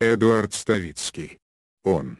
Эдуард Ставицкий. Он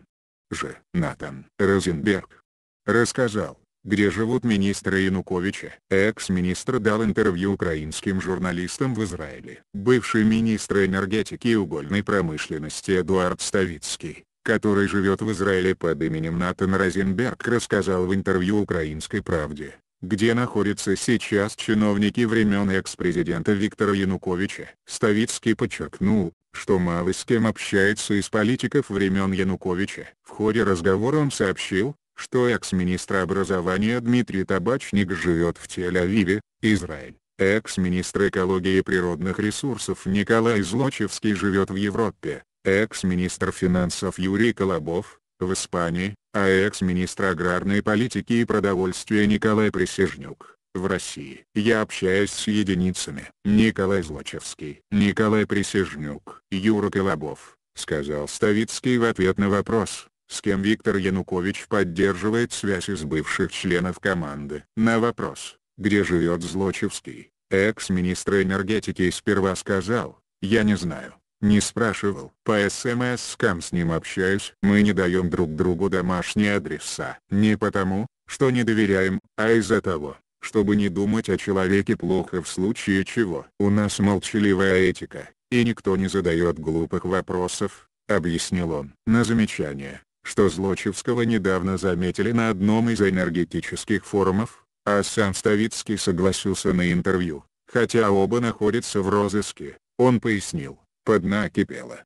же Натан Розенберг. Рассказал, где живут министры Януковича. Экс-министр дал интервью украинским журналистам в Израиле. Бывший министр энергетики и угольной промышленности Эдуард Ставицкий, который живет в Израиле под именем Натан Розенберг рассказал в интервью «Украинской правде», где находятся сейчас чиновники времен экс-президента Виктора Януковича. Ставицкий подчеркнул, что мало с кем общается из политиков времен Януковича. В ходе разговора он сообщил, что экс-министр образования Дмитрий Табачник живет в Тель-Авиве, Израиль. Экс-министр экологии и природных ресурсов Николай Злочевский живет в Европе. Экс-министр финансов Юрий Колобов, в Испании, а экс-министр аграрной политики и продовольствия Николай Присяжнюк в России. Я общаюсь с единицами. Николай Злочевский, Николай Присяжнюк, Юра Колобов, сказал Ставицкий в ответ на вопрос, с кем Виктор Янукович поддерживает связь из бывших членов команды. На вопрос, где живет Злочевский, экс-министр энергетики сперва сказал, я не знаю. Не спрашивал. По СМС-кам с ним общаюсь. Мы не даем друг другу домашние адреса. Не потому, что не доверяем, а из-за того, чтобы не думать о человеке плохо в случае чего. У нас молчаливая этика, и никто не задает глупых вопросов, объяснил он. На замечание, что Злочевского недавно заметили на одном из энергетических форумов, а сам Ставицкий согласился на интервью, хотя оба находятся в розыске, он пояснил, поднакипело.